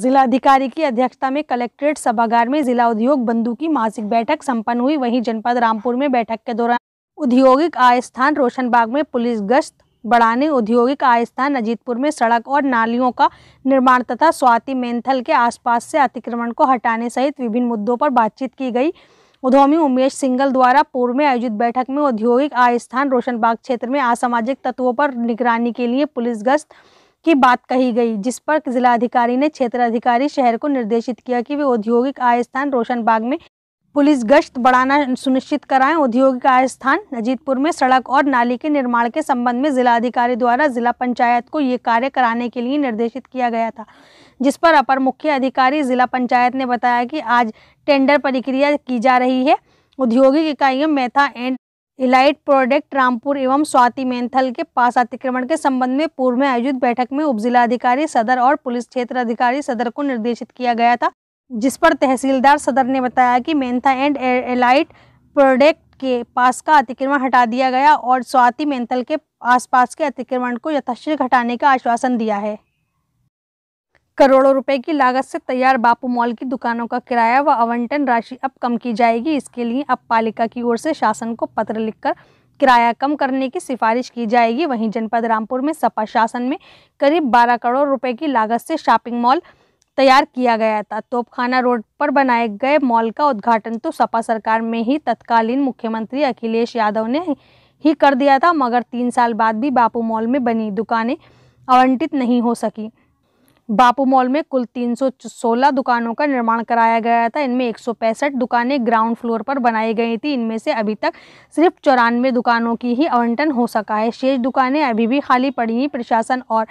जिलाधिकारी की अध्यक्षता में कलेक्ट्रेट सभागार में जिला उद्योग बंधु की मासिक बैठक संपन्न हुई वहीं जनपद रामपुर में बैठक के दौरान औद्योगिक आय स्थान रोशनबाग में पुलिस गश्त बढ़ाने औद्योगिक आय स्थान अजीतपुर में सड़क और नालियों का निर्माण तथा स्वाति मेंथल के आसपास से अतिक्रमण को हटाने सहित विभिन्न मुद्दों पर बातचीत की गई उधौमी उमेश सिंगल द्वारा पूर्व में आयोजित बैठक में औद्योगिक आय स्थान रोशनबाग क्षेत्र में असामाजिक तत्वों पर निगरानी के लिए पुलिस गश्त की बात कही गई जिस पर जिलाधिकारी ने क्षेत्राधिकारी शहर को निर्देशित किया कि वे औद्योगिक आय स्थान रोशन बाग में पुलिस गश्त बढ़ाना सुनिश्चित कराएं औद्योगिक आय स्थान नजीतपुर में सड़क और नाली के निर्माण के संबंध में जिलाधिकारी द्वारा जिला पंचायत को ये कार्य कराने के लिए निर्देशित किया गया था जिस पर अपर मुख्य अधिकारी जिला पंचायत ने बताया कि आज टेंडर प्रक्रिया की जा रही है औद्योगिक इकाइयों मेथा एंड इलाइट प्रोडक्ट रामपुर एवं स्वाति मेंथल के पास अतिक्रमण के संबंध में पूर्व में आयोजित बैठक में उपजिलाधिकारी सदर और पुलिस क्षेत्र अधिकारी सदर को निर्देशित किया गया था जिस पर तहसीलदार सदर ने बताया कि मेंथा एंड एलाइट प्रोडक्ट के पास का अतिक्रमण हटा दिया गया और स्वाति मेंथल के आसपास के अतिक्रमण को यथाशीघ्र हटाने का आश्वासन दिया है करोड़ों रुपए की लागत से तैयार बापू मॉल की दुकानों का किराया व आवंटन राशि अब कम की जाएगी इसके लिए अब पालिका की ओर से शासन को पत्र लिखकर किराया कम करने की सिफारिश की जाएगी वहीं जनपद रामपुर में सपा शासन में करीब 12 करोड़ रुपए की लागत से शॉपिंग मॉल तैयार किया गया था तोपखाना रोड पर बनाए गए मॉल का उद्घाटन तो सपा सरकार में ही तत्कालीन मुख्यमंत्री अखिलेश यादव ने ही कर दिया था मगर तीन साल बाद भी बापू मॉल में बनी दुकानें आवंटित नहीं हो सकी बापू मॉल में कुल 316 दुकानों का निर्माण कराया गया था इनमें एक दुकानें ग्राउंड फ्लोर पर बनाई गई थी इनमें से अभी तक सिर्फ चौरानवे दुकानों की ही आवंटन हो सका है शेष दुकानें अभी भी खाली पड़ी हैं प्रशासन और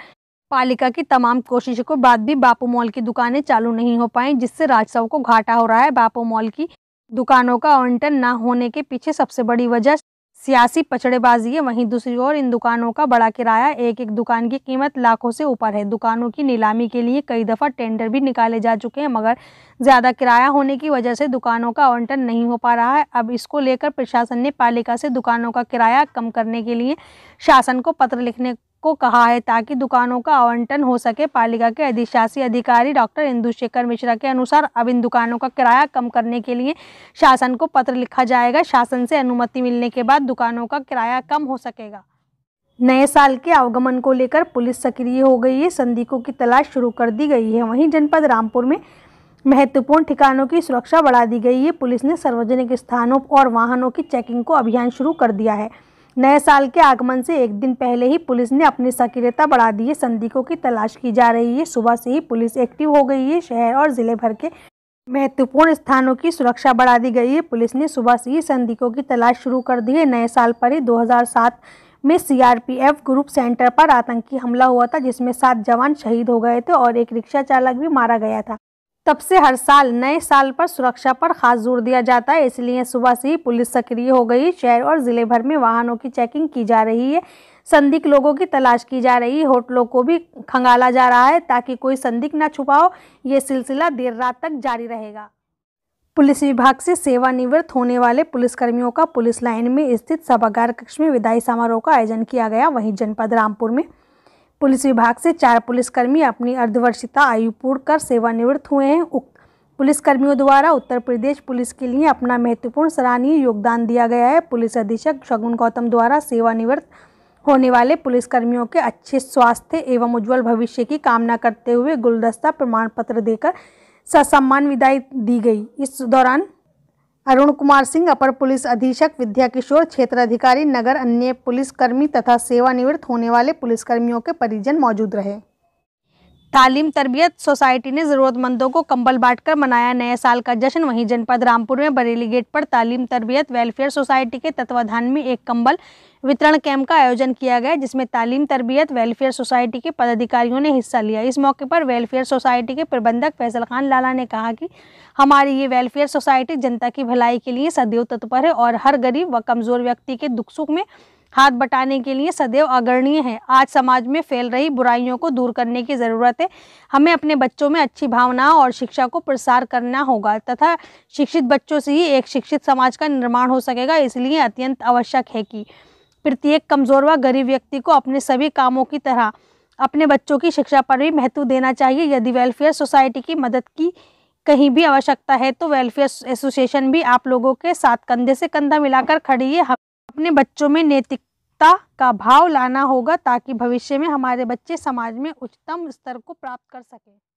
पालिका की तमाम कोशिशों के बाद भी बापू मॉल की दुकानें चालू नहीं हो पाई जिससे राजस्व को घाटा हो रहा है बापू मॉल की दुकानों का आवंटन न होने के पीछे सबसे बड़ी वजह सियासी पचड़ेबाजी है वहीं दूसरी ओर इन दुकानों का बड़ा किराया एक एक दुकान की कीमत लाखों से ऊपर है दुकानों की नीलामी के लिए कई दफ़ा टेंडर भी निकाले जा चुके हैं मगर ज़्यादा किराया होने की वजह से दुकानों का आवंटन नहीं हो पा रहा है अब इसको लेकर प्रशासन ने पालिका से दुकानों का किराया कम करने के लिए शासन को पत्र लिखने को कहा है ताकि दुकानों का आवंटन हो सके पालिका के अधिशासी अधिकारी डॉक्टर इंदुशेखर मिश्रा के अनुसार अब इन दुकानों का किराया कम करने के लिए शासन को पत्र लिखा जाएगा शासन से अनुमति मिलने के बाद दुकानों का किराया कम हो सकेगा नए साल के आगमन को लेकर पुलिस सक्रिय हो गई है संदिकों की तलाश शुरू कर दी गई है वहीं जनपद रामपुर में महत्वपूर्ण ठिकानों की सुरक्षा बढ़ा दी गई है पुलिस ने सार्वजनिक स्थानों और वाहनों की चेकिंग को अभियान शुरू कर दिया है नए साल के आगमन से एक दिन पहले ही पुलिस ने अपनी सक्रियता बढ़ा दी है संदिग्धों की तलाश की जा रही है सुबह से ही पुलिस एक्टिव हो गई है शहर और जिले भर के महत्वपूर्ण स्थानों की सुरक्षा बढ़ा दी गई है पुलिस ने सुबह से ही संदिग्धों की तलाश शुरू कर दी है नए साल पर ही 2007 में सीआरपीएफ ग्रुप सेंटर पर आतंकी हमला हुआ था जिसमें सात जवान शहीद हो गए थे और एक रिक्शा चालक भी मारा गया था तब से हर साल नए साल पर सुरक्षा पर खास जोर दिया जाता है इसलिए सुबह से ही पुलिस सक्रिय हो गई शहर और ज़िले भर में वाहनों की चेकिंग की जा रही है संदिग्ध लोगों की तलाश की जा रही है होटलों को भी खंगाला जा रहा है ताकि कोई संदिग्ध ना छुपाओ ये सिलसिला देर रात तक जारी रहेगा पुलिस विभाग से सेवानिवृत्त होने वाले पुलिसकर्मियों का पुलिस लाइन में स्थित सभागार कक्ष में विदाई समारोह का आयोजन किया गया वहीं जनपद रामपुर में पुलिस विभाग से चार पुलिसकर्मी अपनी अर्धवर्षिता आयु पूर्ण कर सेवानिवृत्त हुए हैं उक्त पुलिसकर्मियों द्वारा उत्तर प्रदेश पुलिस के लिए अपना महत्वपूर्ण सराहनीय योगदान दिया गया है पुलिस अधीक्षक शगुन गौतम द्वारा सेवानिवृत्त होने वाले पुलिसकर्मियों के अच्छे स्वास्थ्य एवं उज्जवल भविष्य की कामना करते हुए गुलदस्ता प्रमाण पत्र देकर ससम्मान विदाई दी गई इस दौरान अरुण कुमार सिंह अपर पुलिस अधीक्षक विद्या क्षेत्र अधिकारी नगर अन्य पुलिसकर्मी तथा सेवानिवृत्त होने वाले पुलिसकर्मियों के परिजन मौजूद रहे तालीम तरबियत सोसाइटी ने ज़रूरतमंदों को कंबल बांटकर मनाया नए साल का जश्न वहीं जनपद रामपुर में बरेली गेट पर तालीम तरबियत वेलफेयर सोसाइटी के तत्वाधान में एक कंबल वितरण कैंप का आयोजन किया गया जिसमें तालीम तरबियत वेलफेयर सोसाइटी के पदाधिकारियों ने हिस्सा लिया इस मौके पर वेलफेयर सोसाइटी के प्रबंधक फैसल खान लाला ने कहा कि हमारी ये वेलफेयर सोसाइटी जनता की भलाई के लिए सदैव तत्पर है और हर गरीब व कमज़ोर व्यक्ति के दुख सुख में हाथ बटाने के लिए सदैव अग्रणीय है आज समाज में फैल रही बुराइयों को दूर करने की ज़रूरत है हमें अपने बच्चों में अच्छी भावनाओं और शिक्षा को प्रसार करना होगा तथा शिक्षित बच्चों से ही एक शिक्षित समाज का निर्माण हो सकेगा इसलिए अत्यंत आवश्यक है कि प्रत्येक कमज़ोर व गरीब व्यक्ति को अपने सभी कामों की तरह अपने बच्चों की शिक्षा पर भी महत्व देना चाहिए यदि वेलफेयर सोसाइटी की मदद की कहीं भी आवश्यकता है तो वेलफेयर एसोसिएशन भी आप लोगों के साथ कंधे से कंधा मिलाकर खड़ी है अपने बच्चों में नैतिकता का भाव लाना होगा ताकि भविष्य में हमारे बच्चे समाज में उच्चतम स्तर को प्राप्त कर सकें